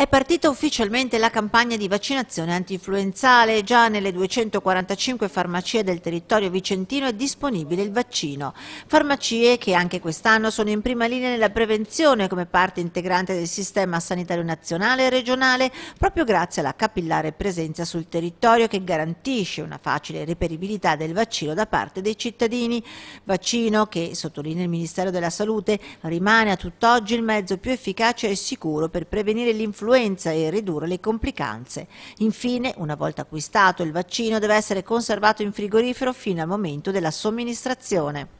È partita ufficialmente la campagna di vaccinazione antinfluenzale. Già nelle 245 farmacie del territorio vicentino è disponibile il vaccino. Farmacie che anche quest'anno sono in prima linea nella prevenzione come parte integrante del sistema sanitario nazionale e regionale, proprio grazie alla capillare presenza sul territorio che garantisce una facile reperibilità del vaccino da parte dei cittadini. Vaccino che, sottolinea il Ministero della Salute, rimane a tutt'oggi il mezzo più efficace e sicuro per prevenire l'influenza dell'influenza e ridurre le complicanze. Infine, una volta acquistato, il vaccino deve essere conservato in frigorifero fino al momento della somministrazione.